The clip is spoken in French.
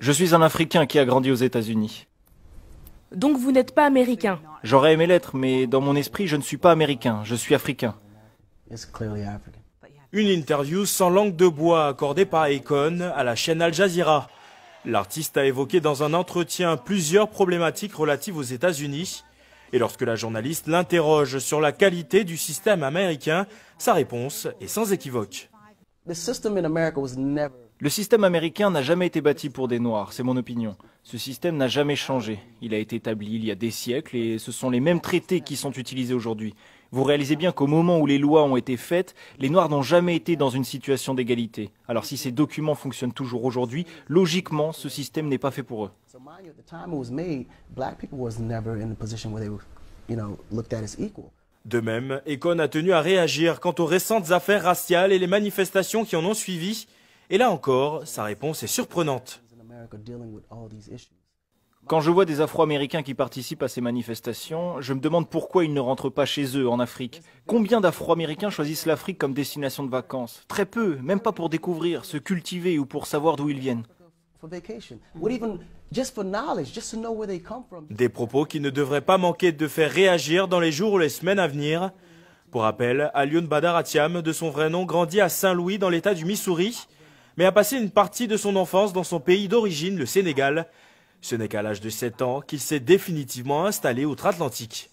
Je suis un Africain qui a grandi aux États-Unis. Donc vous n'êtes pas américain J'aurais aimé l'être, mais dans mon esprit, je ne suis pas américain, je suis africain. Une interview sans langue de bois accordée par Aikon à la chaîne Al Jazeera. L'artiste a évoqué dans un entretien plusieurs problématiques relatives aux États-Unis. Et lorsque la journaliste l'interroge sur la qualité du système américain, sa réponse est sans équivoque. Le système américain n'a jamais été bâti pour des Noirs, c'est mon opinion. Ce système n'a jamais changé. Il a été établi il y a des siècles et ce sont les mêmes traités qui sont utilisés aujourd'hui. Vous réalisez bien qu'au moment où les lois ont été faites, les Noirs n'ont jamais été dans une situation d'égalité. Alors si ces documents fonctionnent toujours aujourd'hui, logiquement, ce système n'est pas fait pour eux. De même, Econ a tenu à réagir quant aux récentes affaires raciales et les manifestations qui en ont suivi. Et là encore, sa réponse est surprenante. Quand je vois des Afro-Américains qui participent à ces manifestations, je me demande pourquoi ils ne rentrent pas chez eux en Afrique. Combien d'Afro-Américains choisissent l'Afrique comme destination de vacances Très peu, même pas pour découvrir, se cultiver ou pour savoir d'où ils viennent. Des propos qui ne devraient pas manquer de faire réagir dans les jours ou les semaines à venir. Pour rappel, Badar Badaratiam, de son vrai nom, grandit à Saint-Louis dans l'état du Missouri mais a passé une partie de son enfance dans son pays d'origine, le Sénégal. Ce n'est qu'à l'âge de 7 ans qu'il s'est définitivement installé outre-Atlantique.